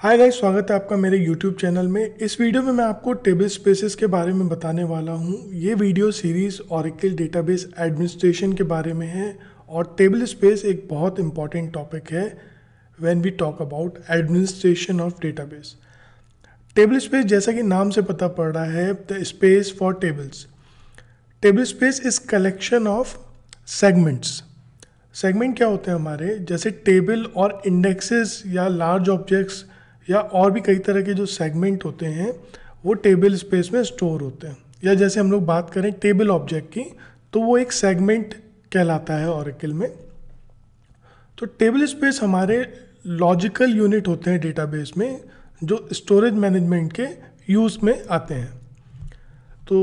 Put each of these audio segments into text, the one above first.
Hi guys स्वागत है आपका मेरे YouTube चैनल में इस वीडियो में मैं आपको टेबल स्पेसेस के बारे में बताने वाला हूँ ये video series Oracle database administration के बारे में है और टेबल स्पेस एक बहुत इंपॉर्टेंट टॉपिक है when we talk about administration of database table space जैसा कि नाम से पता पड़ रहा है the space for tables table space is collection of segments segment क्या होते हैं हमारे जैसे टेबल और इंडेक्सेस या लार्ज ऑब्जेक्ट्स या और भी कई तरह के जो सेगमेंट होते हैं वो टेबल स्पेस में स्टोर होते हैं या जैसे हम लोग बात करें टेबल ऑब्जेक्ट की तो वो एक सेगमेंट कहलाता है और में तो टेबल स्पेस हमारे लॉजिकल यूनिट होते हैं डेटाबेस में जो स्टोरेज मैनेजमेंट के यूज़ में आते हैं तो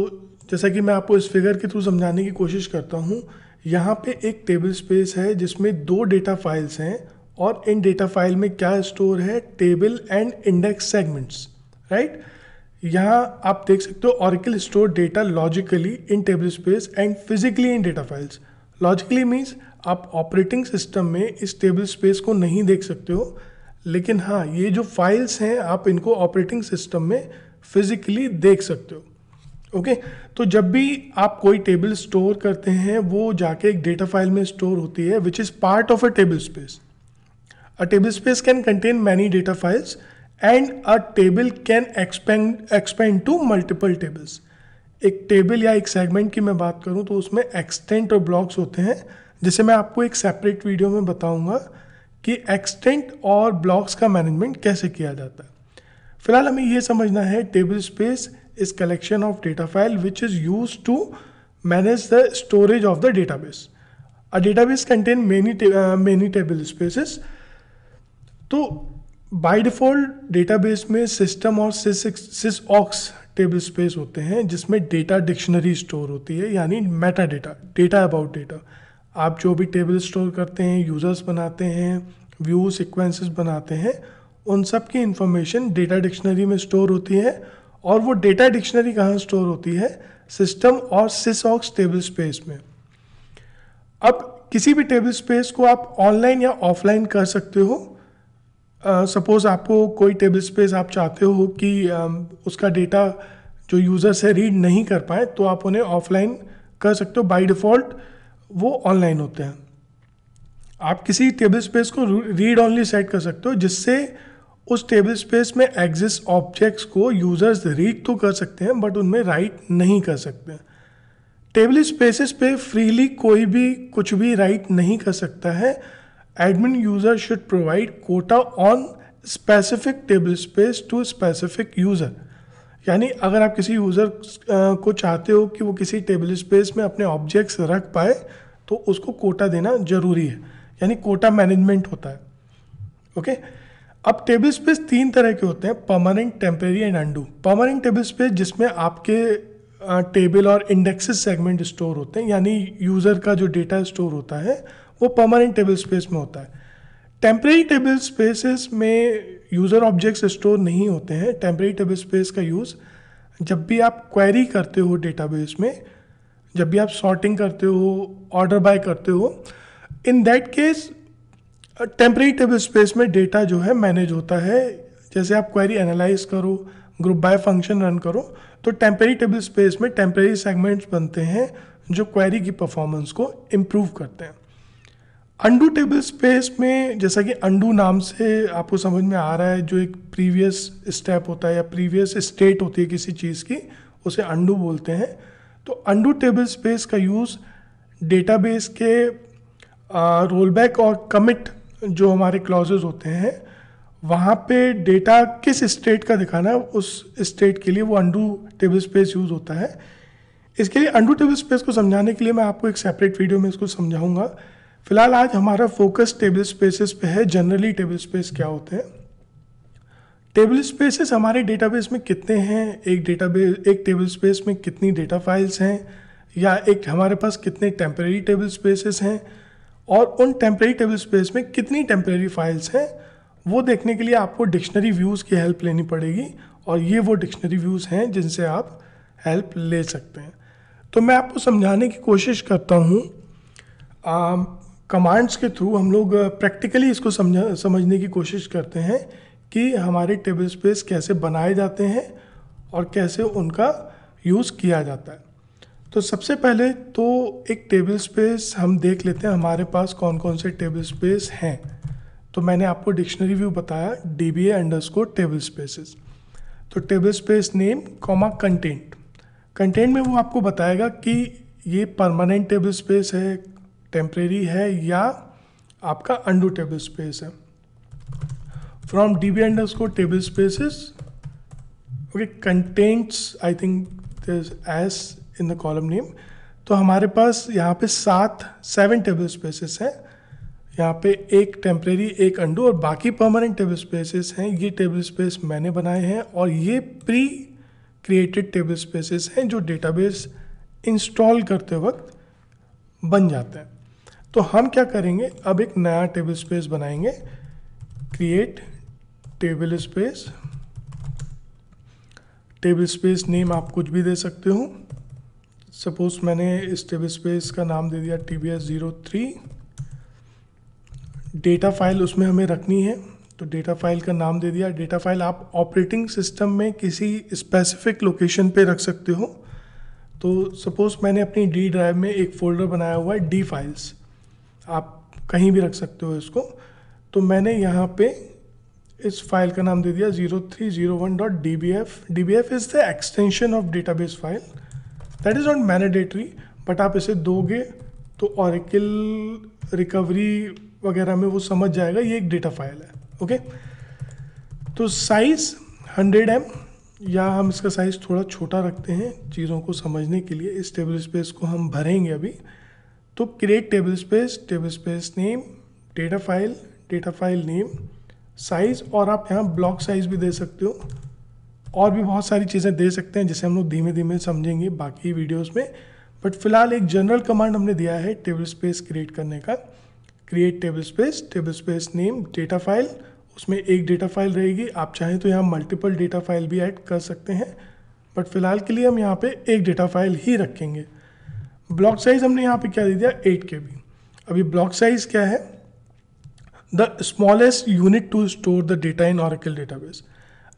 जैसा कि मैं आपको इस फिगर के थ्रू समझाने की कोशिश करता हूँ यहाँ पे एक टेबल स्पेस है जिसमें दो डेटा फाइल्स हैं और इन डेटा फाइल में क्या स्टोर है table and index segments right यहाँ आप देख सकते हो Oracle store data logically in table space and physically in data files logically means आप ऑपरेटिंग सिस्टम में इस टेबल स्पेस को नहीं देख सकते हो लेकिन हाँ ये जो फाइल्स हैं आप इनको ऑपरेटिंग सिस्टम में फिजिकली देख सकते हो ओके okay? तो जब भी आप कोई टेबल स्टोर करते हैं वो जाके एक डेटा फाइल में स्टोर होती है which is part of a table space table space can contain many data files and a table can expand expand expand to multiple एक टेबल या एक सेगमेंट की मैं बात करूँ तो उसमें एक्सटेंट और ब्लॉक्स होते हैं जिसे मैं आपको एक सेपरेट वीडियो में बताऊंगा कि एक्सटेंट और ब्लॉक्स का मैनेजमेंट कैसे किया जाता है फिलहाल हमें यह समझना है table space is collection of data file which is use to manage the storage of the database a database contain many many table spaces तो बाय डिफ़ॉल्ट डेटाबेस में सिस्टम और सिस ऑक्स टेबल स्पेस होते हैं जिसमें data dictionary store होती है यानी meta data data about data आप जो भी टेबल स्टोर करते हैं यूज़र्स बनाते हैं व्यू सिक्वेंसेस बनाते हैं उन सब की इंफॉर्मेशन डेटा डिक्शनरी में स्टोर होती है और वो डेटा डिक्शनरी कहाँ स्टोर होती है सिस्टम और सिस ऑक्स टेबल स्पेस में अब किसी भी टेबल स्पेस को आप ऑनलाइन या ऑफलाइन कर सकते हो सपोज़ आपको कोई टेबल स्पेस आप चाहते हो कि uh, उसका डेटा जो यूज़र से रीड नहीं कर पाए तो आप उन्हें ऑफलाइन कर सकते हो बाई डिफ़ॉल्ट वो ऑनलाइन होते हैं आप किसी टेबल स्पेस को रीड ऑनली सेट कर सकते हो जिससे उस टेबल स्पेस में एग्जिस्ट ऑब्जेक्ट्स को यूज़र्स रीड तो कर सकते हैं बट उनमें राइट नहीं कर सकते टेबल स्पेसिस पे फ्रीली कोई भी कुछ भी राइट नहीं कर सकता है admin user should provide quota on specific table space to specific user यानी अगर आप किसी यूज़र को चाहते हो कि वो किसी टेबल स्पेस में अपने ऑब्जेक्ट्स रख पाए तो उसको कोटा देना ज़रूरी है यानी कोटा मैनेजमेंट होता है ओके अब टेबल स्पेस तीन तरह के होते हैं permanent temporary and undo permanent table space जिसमें आपके टेबल और इंडेक्सेस सेगमेंट स्टोर होते हैं यानी यूज़र का जो डेटा स्टोर होता है वो परमानेंट टेबल स्पेस में होता है टेम्प्रेरी टेबल स्पेसेस में यूज़र ऑब्जेक्ट्स स्टोर नहीं होते हैं टेम्प्रेरी टेबल स्पेस का यूज़ जब भी आप क्वेरी करते हो डेटाबेस में जब भी आप सॉर्टिंग करते हो ऑर्डर बाय करते हो in that case temporary table space में डेटा जो है मैनेज होता है जैसे आप क्वेरी एनालाइज करो ग्रुप बाय फंक्शन रन करो तो टेम्प्रेरी टेबल स्पेस में टेम्प्रेरी सेगमेंट्स बनते हैं जो क्वेरी की परफॉर्मेंस को इम्प्रूव करते हैं अंडू टेबल स्पेस में जैसा कि अंडू नाम से आपको समझ में आ रहा है जो एक प्रीवियस स्टेप होता है या प्रीवियस स्टेट होती है किसी चीज़ की उसे अंडू बोलते हैं तो अंडू टेबल स्पेस का यूज़ डेटाबेस के रोल बैक और कमिट जो हमारे क्लॉजेज होते हैं वहाँ पे डेटा किस स्टेट का दिखाना है उस स्टेट के लिए वो अंडू टेबल स्पेस यूज़ होता है इसके लिए अंडू टेबल स्पेस को समझाने के लिए मैं आपको एक सेपरेट वीडियो में इसको समझाऊंगा फिलहाल आज हमारा फोकस टेबल स्पेसेस पे है जनरली टेबल स्पेस क्या होते हैं टेबल स्पेसेस हमारे डेटाबेस में कितने हैं एक डेटाबेस एक टेबल स्पेस में कितनी डेटा फाइल्स हैं या एक हमारे पास कितने टेम्प्रेरी टेबल स्पेसेस हैं और उन टेम्प्रेरी टेबल स्पेस में कितनी टेम्प्रेरी फाइल्स हैं वो देखने के लिए आपको डिक्शनरी व्यूज़ की हेल्प लेनी पड़ेगी और ये वो डिक्शनरी व्यूज़ हैं जिनसे आप हेल्प ले सकते हैं तो मैं आपको समझाने की कोशिश करता हूँ कमांड्स के थ्रू हम लोग प्रैक्टिकली uh, इसको समझ समझने की कोशिश करते हैं कि हमारे टेबल स्पेस कैसे बनाए जाते हैं और कैसे उनका यूज़ किया जाता है तो सबसे पहले तो एक टेबल स्पेस हम देख लेते हैं हमारे पास कौन कौन से टेबल स्पेस हैं तो मैंने आपको डिक्शनरी व्यू बताया D B underscore table spaces तो table space name comma content content में वो आपको बताएगा कि ये परमानेंट टेबल स्पेस है टेम्प्रेरी है या आपका अंडू टेबल स्पेस है from D B underscore table spaces okay contents I think is in the column name तो हमारे पास यहाँ पे सात सेवन टेबल स्पेसिस हैं यहाँ पे एक टेम्प्रेरी एक अंडू और बाकी परमानेंट टेबल स्पेसिस हैं ये टेबल स्पेस मैंने बनाए हैं और ये प्री क्रिएटेड टेबल स्पेसिस हैं जो डेटाबेस इंस्टॉल करते वक्त बन जाते हैं तो हम क्या करेंगे अब एक नया टेबल स्पेस बनाएंगे create table space table space name आप कुछ भी दे सकते हो सपोज मैंने इस टेबल स्पेस का नाम दे दिया T B S zero three data file उसमें हमें रखनी है तो डेटा फाइल का नाम दे दिया डेटा फाइल आप ऑपरेटिंग सिस्टम में किसी स्पेसिफिक लोकेशन पे रख सकते हो तो सपोज़ मैंने अपनी डी ड्राइव में एक फ़ोल्डर बनाया हुआ है डी फाइल्स आप कहीं भी रख सकते हो इसको तो मैंने यहाँ पे इस फाइल का नाम दे दिया zero three zero one dot D B F D B F is the extension of data base file that is not mandatory but आप इसे दोगे तो ऑरिकल रिकवरी वगैरह में वो समझ जाएगा ये एक डेटा फाइल है ओके तो साइज़ हंड्रेड एम या हम इसका साइज़ थोड़ा छोटा रखते हैं चीज़ों को समझने के लिए इस टेबल स्पेस को हम भरेंगे अभी तो create table space table space name data file data file name size और आप यहाँ ब्लॉक साइज़ भी दे सकते हो और भी बहुत सारी चीज़ें दे सकते हैं जिसे हम लोग धीमे धीमे समझेंगे बाकी वीडियोस में बट फिलहाल एक जनरल कमांड हमने दिया है टेबल स्पेस क्रिएट करने का create table space table space name data file उसमें एक डेटा फाइल रहेगी आप चाहें तो यहाँ मल्टीपल डेटा फाइल भी ऐड कर सकते हैं बट फिलहाल के लिए हम यहाँ पे एक डेटा फाइल ही रखेंगे ब्लॉक साइज हमने यहाँ पे क्या दे दिया एट के बी अभी ब्लॉक साइज क्या है the smallest unit to store the data in Oracle database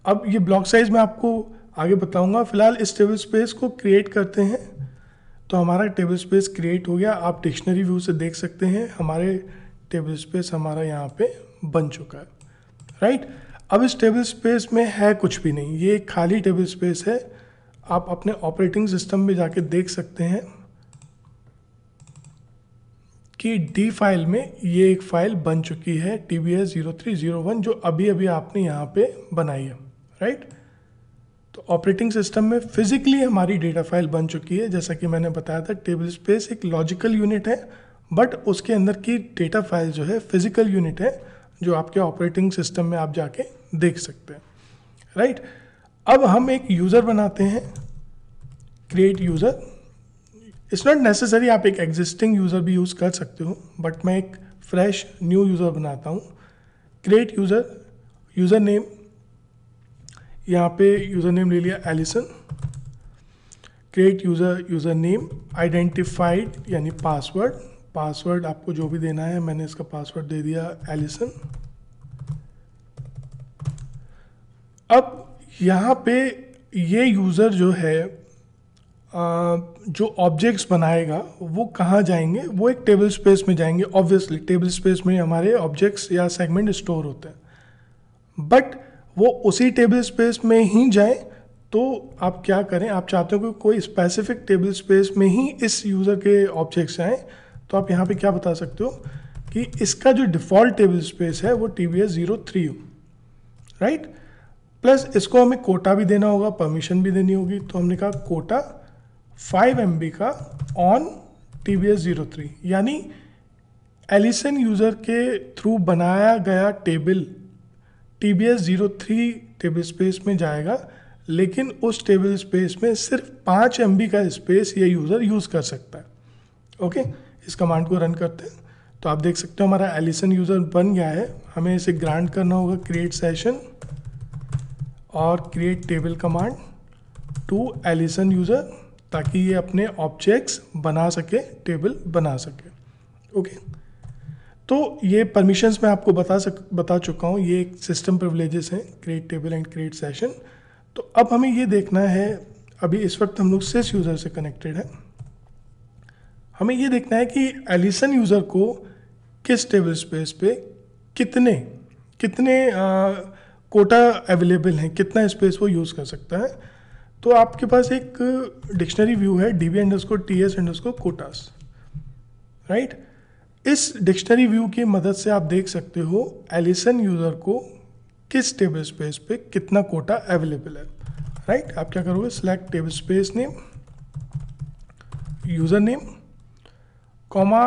अब ये ब्लॉक साइज मैं आपको आगे बताऊंगा फिलहाल इस टेबल स्पेस को क्रिएट करते हैं तो हमारा टेबल स्पेस क्रिएट हो गया आप डिक्शनरी व्यू से देख सकते हैं हमारे टेबल स्पेस हमारा यहाँ पे बन चुका है राइट right? अब इस टेबल स्पेस में है कुछ भी नहीं ये एक खाली टेबल स्पेस है आप अपने ऑपरेटिंग सिस्टम में जाके देख सकते हैं कि डी फाइल में ये एक फ़ाइल बन चुकी है T B S zero three zero one जो अभी अभी आपने यहाँ पे बनाई है राइट तो ऑपरेटिंग सिस्टम में फिजिकली हमारी डेटा फाइल बन चुकी है जैसा कि मैंने बताया था टेबल स्पेस एक लॉजिकल यूनिट है बट उसके अंदर की डेटा फाइल जो है फिजिकल यूनिट है जो आपके ऑपरेटिंग सिस्टम में आप जाके देख सकते हैं राइट right? अब हम एक यूज़र बनाते हैं create user it's not necessary आप एक एग्जिस्टिंग यूज़र भी यूज़ कर सकते हो बट मैं एक फ्रेश न्यू यूज़र बनाता हूँ क्रिएट यूज़र यूज़र नेम यहाँ पे यूज़र नेम ले लिया Allison create user user name identified यानी पासवर्ड पासवर्ड आपको जो भी देना है मैंने इसका पासवर्ड दे दिया एलिसन अब यहाँ पे ये यूज़र जो है जो ऑब्जेक्ट्स बनाएगा वो कहाँ जाएंगे वो एक टेबल स्पेस में जाएंगे ऑब्वियसली टेबल स्पेस में हमारे ऑब्जेक्ट्स या सेगमेंट स्टोर होते हैं बट वो उसी टेबल स्पेस में ही जाए तो आप क्या करें आप चाहते हो कि कोई स्पेसिफिक टेबल स्पेस में ही इस यूज़र के ऑब्जेक्ट्स आएँ तो आप यहाँ पे क्या बता सकते हो कि इसका जो डिफ़ॉल्ट टेबल स्पेस है वो T V S zero three हो राइट प्लस इसको हमें कोटा भी देना होगा परमिशन भी देनी होगी तो हमने कहा कोटा फाइव एम का on T V S zero three यानी एलिसन यूज़र के थ्रू बनाया गया table T B S zero three table space में जाएगा लेकिन उस टेबल स्पेस में सिर्फ पाँच एम का स्पेस ये यूज़र यूज़ कर सकता है ओके इस कमांड को रन करते हैं तो आप देख सकते हो हमारा एलिसन यूज़र बन गया है हमें इसे ग्रांट करना होगा क्रिएट सेशन और create table command to Allison user ताकि ये अपने ऑब्जेक्ट्स बना सके टेबल बना सके ओके तो ये परमिशंस मैं आपको बता सक बता चुका हूँ ये एक सिस्टम प्रिवलेजेस हैं create table and create session तो अब हमें ये देखना है अभी इस वक्त हम लोग सेस यूज़र से कनेक्टेड हैं हमें ये देखना है कि एलिसन यूज़र को किस टेबल स्पेस पे कितने कितने आ, कोटा अवेलेबल हैं कितना स्पेस वो यूज़ कर सकता है तो आपके पास एक डिक्शनरी व्यू है D B underscore T S underscore quotas right इस डिक्शनरी व्यू की मदद से आप देख सकते हो एलिसन यूज़र को किस टेबल स्पेस पे कितना कोटा अवेलेबल है राइट right? आप क्या करोगे select table space name user name comma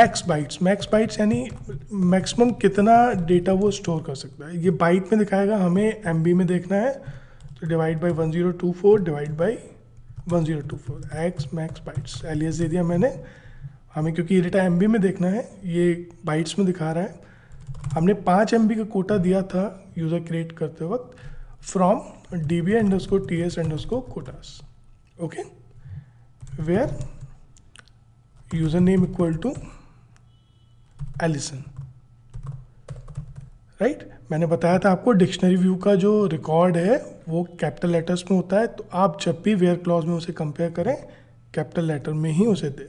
max bytes max bytes यानी मैक्सिमम कितना डेटा वो स्टोर कर सकता है ये बाइट में दिखाएगा हमें एम में देखना है divide by one zero two four divide by one zero two four x max bytes alias दे दिया मैंने हमें क्योंकि ये डेटा एम में देखना है ये बाइट्स में दिखा रहा है हमने पाँच एम का कोटा दिया था यूज़र क्रिएट करते वक्त फ्रॉम डी बी उसको टी एस उसको कोटास okay where user name equal to Allison right मैंने बताया था आपको डिक्शनरी व्यू का जो रिकॉर्ड है वो कैपिटल लेटर्स में होता है तो आप जब भी वेयर क्लॉज में उसे कंपेयर करें कैपिटल लेटर में ही उसे दे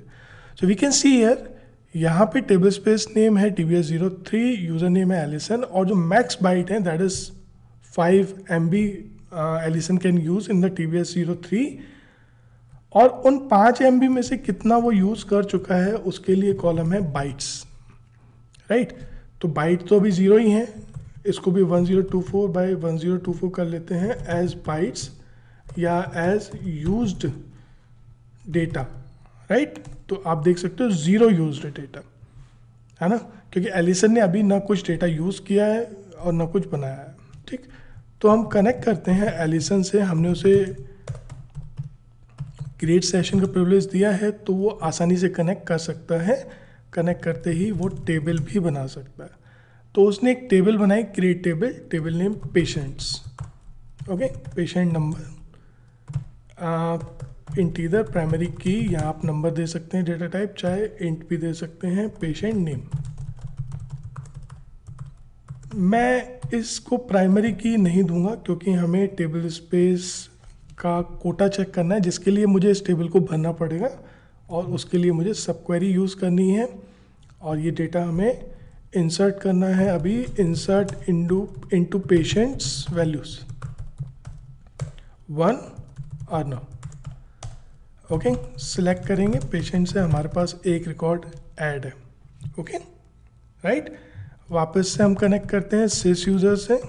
so we can see here यहाँ पे टेबल स्पेस नेम है T V S zero three user name है एलिसन और जो मैक्स बाइट है that is five M B Allison can use in the T V S zero three और उन पाँच एम में से कितना वो यूज़ कर चुका है उसके लिए कॉलम है बाइट्स राइट right? तो बाइट तो अभी ज़ीरो ही हैं इसको भी 1024 zero two four by one zero two four कर लेते हैं एज बाइट्स या एज यूज डेटा राइट तो आप देख सकते हो ज़ीरो यूज डेटा है ना क्योंकि एलिसन ने अभी ना कुछ डेटा यूज़ किया है और ना कुछ बनाया है ठीक तो हम कनेक्ट करते हैं एलिसन से हमने उसे क्रिएट सेशन का प्रिवलेज दिया है तो वो आसानी से कनेक्ट कर सकता है कनेक्ट करते ही वो टेबल भी बना सकता है तो उसने एक टेबल बनाई create table table name patients okay patient number integer primary key यहाँ आप नंबर दे सकते हैं डेटा टाइप चाहे इंट भी दे सकते हैं पेशेंट नेम मैं इसको प्राइमरी की नहीं दूंगा क्योंकि हमें टेबल स्पेस का कोटा चेक करना है जिसके लिए मुझे इस टेबल को भरना पड़ेगा और उसके लिए मुझे सब क्वेरी यूज़ करनी है और ये डेटा हमें इंसर्ट करना है अभी इंसर्ट इंडू इंटू पेशेंट्स वैल्यूज वन और नो ओके सिलेक्ट करेंगे पेशेंट से हमारे पास एक रिकॉर्ड ऐड है ओके okay? Right right? वापस से हम कनेक्ट करते हैं सिस यूज़र से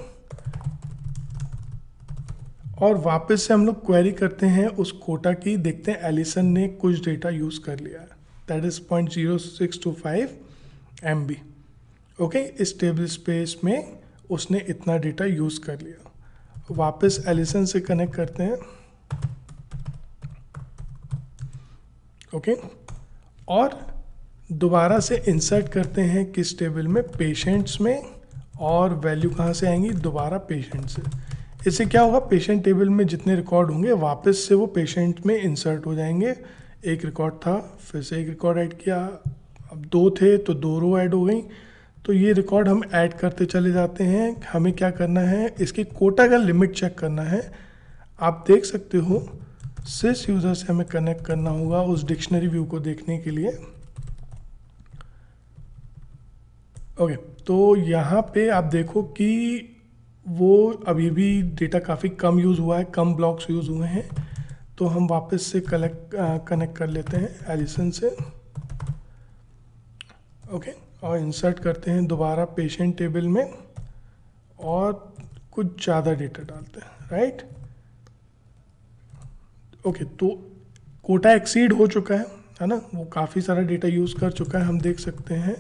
और वापस से हम लोग क्वेरी करते हैं उस कोटा की देखते हैं एलिसन ने कुछ डेटा यूज़ कर लिया है that is point zero six two five M B okay okay? इस टेबल स्पेस में उसने इतना डेटा यूज़ कर लिया वापस एलिसन से कनेक्ट करते हैं ओके okay? और दोबारा से इंसर्ट करते हैं किस टेबल में पेशेंट्स में और वैल्यू कहाँ से आएंगी दोबारा पेशेंट से इससे क्या होगा पेशेंट टेबल में जितने रिकॉर्ड होंगे वापस से वो पेशेंट में इंसर्ट हो जाएंगे एक रिकॉर्ड था फिर से एक रिकॉर्ड ऐड किया अब दो थे तो दो रो ऐड हो गई तो ये रिकॉर्ड हम ऐड करते चले जाते हैं हमें क्या करना है इसकी कोटा का लिमिट चेक करना है आप देख सकते हो सिस यूज़र से हमें कनेक्ट करना होगा उस डिक्शनरी व्यू को देखने के लिए ओके तो यहाँ पे आप देखो कि वो अभी भी डेटा काफ़ी कम यूज़ हुआ है कम ब्लॉक्स यूज़ हुए हैं तो हम वापस से कलेक्ट कनेक्ट कर लेते हैं एलिसन से ओके okay. और इंसर्ट करते हैं दोबारा पेशेंट टेबल में और कुछ ज़्यादा डेटा डालते हैं राइट ओके तो कोटा एक्सीड हो चुका है है ना वो काफ़ी सारा डेटा यूज़ कर चुका है हम देख सकते हैं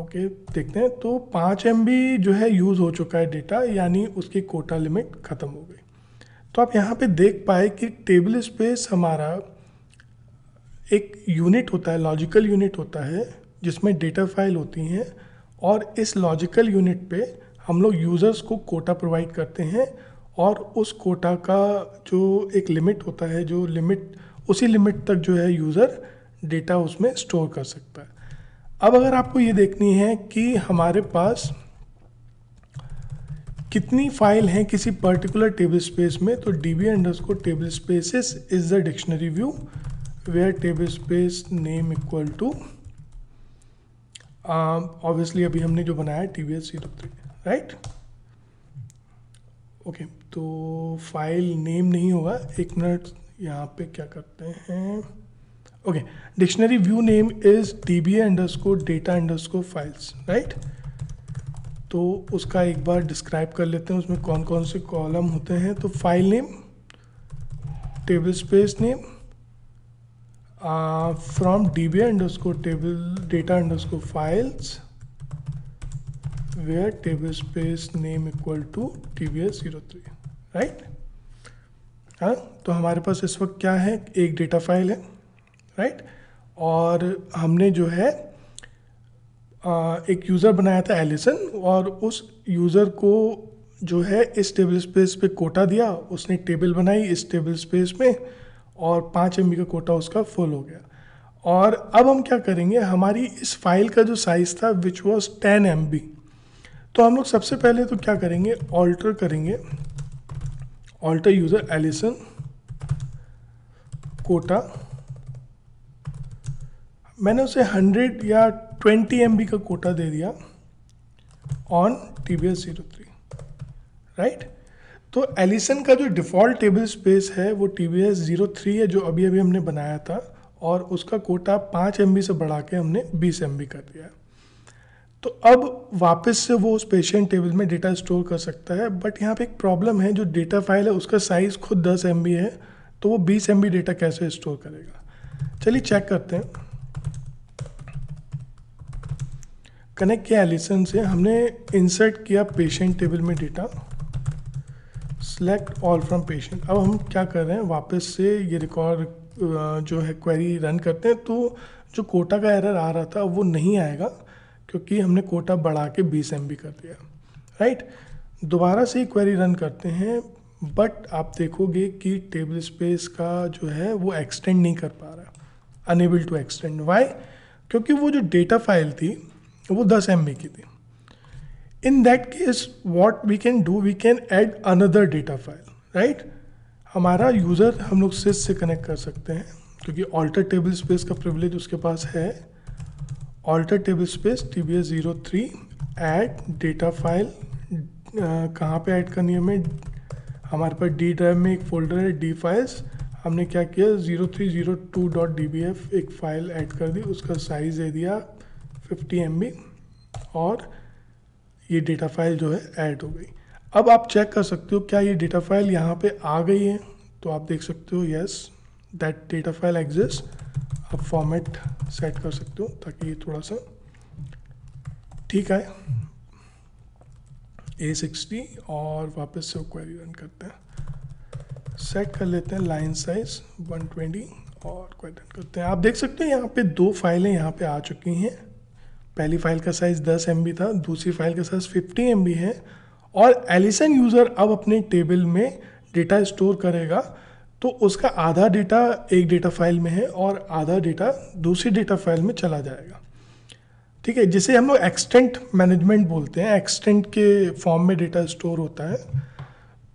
ओके देखते हैं तो पाँच एम जो है यूज़ हो चुका है डेटा यानी उसकी कोटा लिमिट ख़त्म हो गई तो आप यहाँ पे देख पाए कि टेबल स्पेस हमारा एक यूनिट होता है लॉजिकल यूनिट होता है जिसमें डेटा फाइल होती हैं और इस लॉजिकल यूनिट पे हम लोग यूज़र्स को कोटा प्रोवाइड करते हैं और उस कोटा का जो एक लिमिट होता है जो लिमिट उसी लिमिट तक जो है यूज़र डेटा उसमें स्टोर कर सकता है अब अगर आपको ये देखनी है कि हमारे पास कितनी फाइल हैं किसी पर्टिकुलर टेबल स्पेस में तो डी बी को table spaces is the dictionary view where table space name equal to obviously um, अभी हमने जो बनाया T V S zero three right okay तो फाइल नेम नहीं होगा एक मिनट यहाँ पे क्या करते हैं okay dictionary view name is T B under data under files right तो उसका एक बार डिस्क्राइब कर लेते हैं उसमें कौन कौन से कॉलम होते हैं तो file name table space name B uh, from उसको underscore table data underscore files where table space name equal to T B S zero three right हाँ तो हमारे पास इस वक्त क्या है एक डेटा फाइल है राइट right? और हमने जो है आ, uh, एक यूज़र बनाया था एलिसन और उस यूज़र को जो है इस टेबल स्पेस पे कोटा दिया उसने टेबल बनाई इस टेबल स्पेस में और पाँच एम का कोटा उसका फुल हो गया और अब हम क्या करेंगे हमारी इस फाइल का जो साइज़ था विच वॉज टेन एम तो हम लोग सबसे पहले तो क्या करेंगे ऑल्टर करेंगे ऑल्टर यूज़र एलिसन कोटा मैंने उसे 100 या 20 एम का कोटा दे दिया on T B S zero three right तो एलिसन का जो डिफ़ॉल्ट टेबल स्पेस है वो T V S zero three है जो अभी अभी हमने बनाया था और उसका कोटा पाँच एम से बढ़ा के हमने बीस एम कर दिया है तो अब वापस से वो उस पेशेंट टेबल में डेटा स्टोर कर सकता है बट यहाँ पे एक प्रॉब्लम है जो डेटा फाइल है उसका साइज़ खुद दस एम है तो वो बीस एम डेटा कैसे स्टोर करेगा चलिए चेक करते हैं कनेक्ट किया एलिसन से हमने इंसर्ट किया पेशेंट टेबल में data select all from patient अब हम क्या कर रहे हैं वापस से ये रिकॉर्ड जो है क्वेरी रन करते हैं तो जो कोटा का एरर आ रहा था वो नहीं आएगा क्योंकि हमने कोटा बढ़ा के बीस एम कर दिया राइट दोबारा से क्वेरी रन करते हैं बट आप देखोगे कि टेबल स्पेस का जो है वो एक्सटेंड नहीं कर पा रहा अनेबल टू एक्सटेंड वाई क्योंकि वो जो डेटा फाइल थी वो दस एम की थी in that case what we can do we can add another data file right हमारा यूज़र हम लोग सिस से कनेक्ट कर सकते हैं क्योंकि ऑल्टर टेबल स्पेस का प्रिविलेज उसके पास है alter table space T B S zero three add data file कहाँ पे ऐड करनी है हमें हमारे पास डी ड्राइव में एक फोल्डर है डी फाइल्स हमने क्या किया zero three zero two dot D B F एक फ़ाइल ऐड कर दी उसका साइज़ दे दिया फिफ्टी एम बी और ये डेटा फाइल जो है ऐड हो गई अब आप चेक कर सकते हो क्या ये डेटा फाइल यहाँ पे आ गई है तो आप देख सकते हो yes that data file exist आप फॉर्मेट सेट कर सकते हो ताकि ये थोड़ा सा ठीक है ए सिक्सटी और वापस से क्वेरी रन करते हैं सेट कर लेते हैं लाइन साइज 120 और क्वेरी रन करते हैं आप देख सकते हो यहाँ पे दो फाइलें यहाँ पे आ चुकी हैं पहली फाइल का साइज़ दस एम था दूसरी फाइल का साइज़ फिफ्टी एम है और एलिसन यूज़र अब अपने टेबल में डेटा स्टोर करेगा तो उसका आधा डेटा एक डेटा फाइल में है और आधा डेटा दूसरी डेटा फाइल में चला जाएगा ठीक है जिसे हम लोग एक्सटेंट मैनेजमेंट बोलते हैं एक्सटेंट के फॉर्म में डेटा स्टोर होता है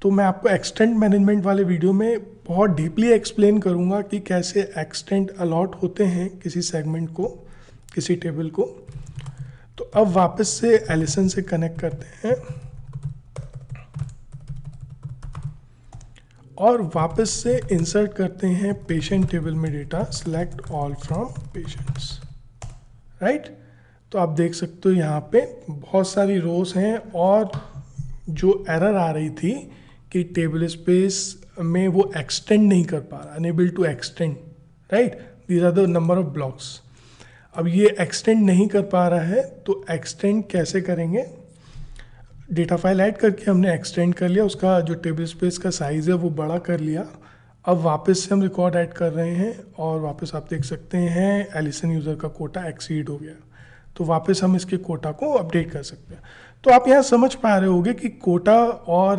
तो मैं आपको एक्सटेंट मैनेजमेंट वाले वीडियो में बहुत डीपली एक्सप्लेन करूँगा कि कैसे एक्सटेंट अलॉट होते हैं किसी सेगमेंट को किसी टेबल को तो अब वापस से एलिसन से कनेक्ट करते हैं और वापस से इंसर्ट करते हैं पेशेंट टेबल में data select all from patients right तो आप देख सकते हो यहाँ पे बहुत सारी रोज हैं और जो एरर आ रही थी कि टेबल स्पेस में वो एक्सटेंड नहीं कर पा रहा unable to extend right these are the number of blocks अब ये एक्सटेंड नहीं कर पा रहा है तो एक्सटेंड कैसे करेंगे डेटा फाइल ऐड करके हमने एक्सटेंड कर लिया उसका जो टेबल स्पेस का साइज़ है वो बड़ा कर लिया अब वापस से हम रिकॉर्ड ऐड कर रहे हैं और वापस आप देख सकते हैं एलिसन यूज़र का कोटा एक्सीड हो गया तो वापस हम इसके कोटा को अपडेट कर सकते हैं तो आप यहाँ समझ पा रहे होगे कि कोटा और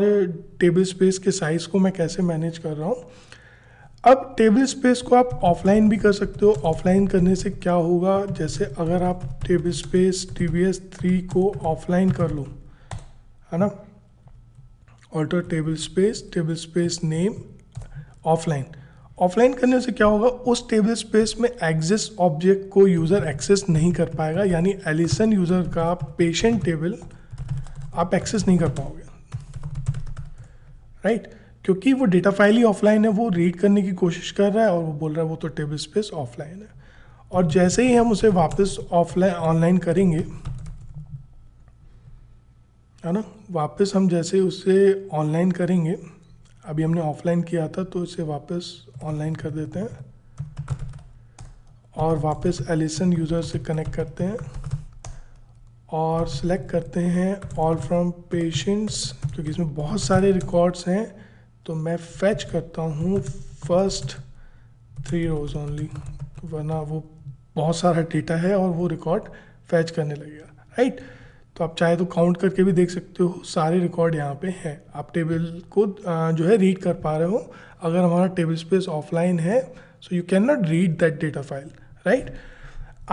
टेबल स्पेस के साइज़ को मैं कैसे मैनेज कर रहा हूँ अब टेबल स्पेस को आप ऑफलाइन भी कर सकते हो ऑफलाइन करने से क्या होगा जैसे अगर आप table space T V S three को ऑफलाइन कर लो है ना alter table space table space name offline offline करने से क्या होगा उस टेबल स्पेस में एग्जिस्ट ऑब्जेक्ट को यूज़र एक्सेस नहीं कर पाएगा यानी एलिसन यूज़र का पेशेंट टेबल आप एक्सेस नहीं कर पाओगे राइट right? क्योंकि वो डेटा फाइल ही ऑफलाइन है वो रीड करने की कोशिश कर रहा है और वो बोल रहा है वो तो टेबल स्पेस ऑफलाइन है और जैसे ही हम उसे वापस ऑफलाइन ऑनलाइन करेंगे है ना वापस हम जैसे उसे ऑनलाइन करेंगे अभी हमने ऑफलाइन किया था तो इसे वापस ऑनलाइन कर देते हैं और वापस एलिसन यूज़र से कनेक्ट करते हैं और सिलेक्ट करते हैं ऑल फ्रॉम पेशेंट्स क्योंकि इसमें बहुत सारे रिकॉर्ड्स हैं तो मैं फैच करता हूँ फर्स्ट थ्री रोज ओनली वरना वो बहुत सारा डेटा है और वो रिकॉर्ड फैच करने लगेगा राइट तो आप चाहे तो काउंट करके भी देख सकते हो सारे रिकॉर्ड यहाँ पे हैं आप टेबल को जो है रीड कर पा रहे हो अगर हमारा टेबल स्पेस ऑफलाइन है so you can not read that data file right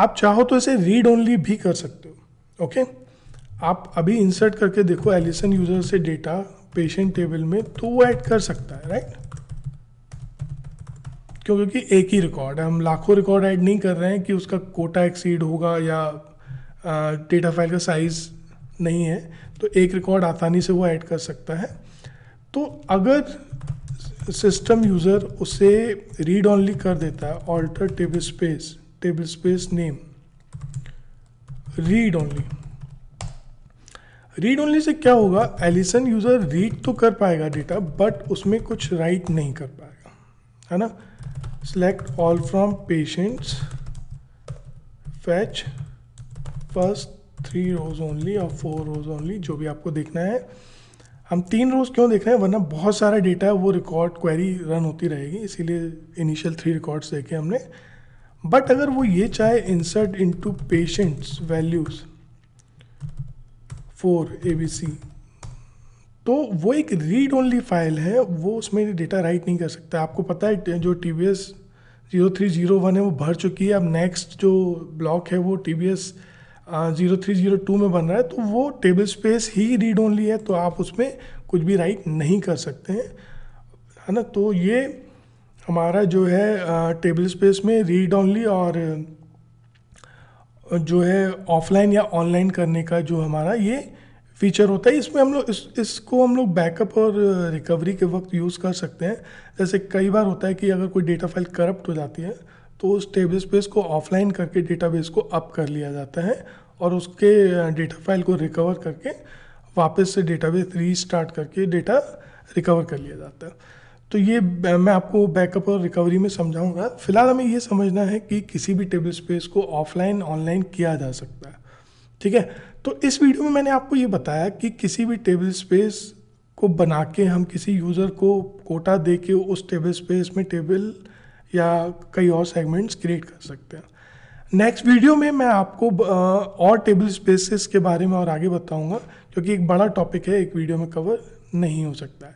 आप चाहो तो इसे रीड ओनली भी कर सकते हो ओके okay? आप अभी इंसर्ट करके देखो एलिसन यूज़र से डेटा पेशेंट टेबल में तो वो ऐड कर सकता है राइट क्यों क्योंकि एक ही रिकॉर्ड है हम लाखों रिकॉर्ड ऐड नहीं कर रहे हैं कि उसका कोटा एक्सीड होगा या डेटा फाइल का साइज़ नहीं है तो एक रिकॉर्ड आसानी से वो ऐड कर सकता है तो अगर सिस्टम यूज़र उसे रीड ऑनली कर देता है alter table space table space name read only read only से क्या होगा एलिसन यूज़र रीड तो कर पाएगा डेटा बट उसमें कुछ राइट नहीं कर पाएगा है ना select all from patients fetch first three rows only और फोर रोज ओनली जो भी आपको देखना है हम तीन रोज क्यों देख रहे हैं वरना बहुत सारा डेटा है वो रिकॉर्ड क्वेरी रन होती रहेगी इसीलिए इनिशियल थ्री रिकॉर्ड्स देखे हमने बट अगर वो ये चाहे insert into patients values four A B C तो वो एक रीड ओनली फाइल है वो उसमें डेटा राइट नहीं कर सकता आपको पता है जो T V S zero three zero one है वो भर चुकी है अब नेक्स्ट जो ब्लॉक है वो T V S zero three zero two में बन रहा है तो वो टेबल स्पेस ही रीड ओनली है तो आप उसमें कुछ भी राइट नहीं कर सकते हैं है ना तो ये हमारा जो है टेबल स्पेस में रीड ओनली और जो है ऑफलाइन या ऑनलाइन करने का जो हमारा ये फीचर होता है इसमें हम लोग इस इसको हम लोग बैकअप और रिकवरी के वक्त यूज़ कर सकते हैं जैसे कई बार होता है कि अगर कोई डेटा फाइल करप्ट हो जाती है तो उस टेबल स्पेस को ऑफलाइन करके डेटाबेस को अप कर लिया जाता है और उसके डेटा फाइल को रिकवर करके वापस से डेटाबेस रीस्टार्ट करके डेटा रिकवर कर लिया जाता है तो ये मैं आपको बैकअप और रिकवरी में समझाऊंगा फिलहाल हमें ये समझना है कि किसी भी टेबल स्पेस को ऑफलाइन ऑनलाइन किया जा सकता है ठीक है तो इस वीडियो में मैंने आपको ये बताया कि किसी भी टेबल स्पेस को बना के हम किसी यूज़र को कोटा दे के उस टेबल स्पेस में टेबल या कई और सेगमेंट्स क्रिएट कर सकते हैं नेक्स्ट वीडियो में मैं आपको और टेबल स्पेसेस के बारे में और आगे बताऊंगा क्योंकि एक बड़ा टॉपिक है एक वीडियो में कवर नहीं हो सकता है